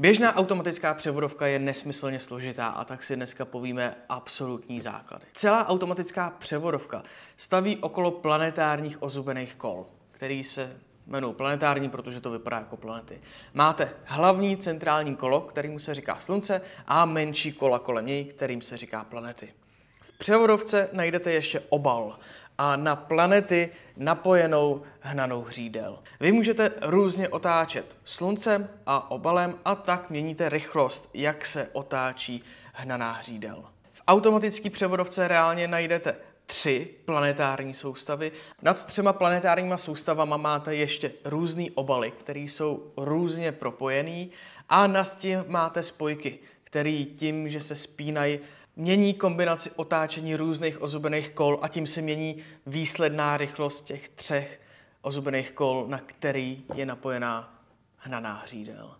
Běžná automatická převodovka je nesmyslně složitá a tak si dneska povíme absolutní základy. Celá automatická převodovka staví okolo planetárních ozubených kol, který se jmenují planetární, protože to vypadá jako planety. Máte hlavní centrální kolo, kterýmu se říká Slunce, a menší kola kolem něj, kterým se říká planety. V převodovce najdete ještě obal a na planety napojenou hnanou hřídel. Vy můžete různě otáčet sluncem a obalem a tak měníte rychlost, jak se otáčí hnaná hřídel. V automatický převodovce reálně najdete tři planetární soustavy. Nad třema planetárníma soustavama máte ještě různý obaly, které jsou různě propojený a nad tím máte spojky, které tím, že se spínají, mění kombinaci otáčení různých ozubených kol a tím se mění výsledná rychlost těch třech ozubených kol, na který je napojená hnaná hřídel.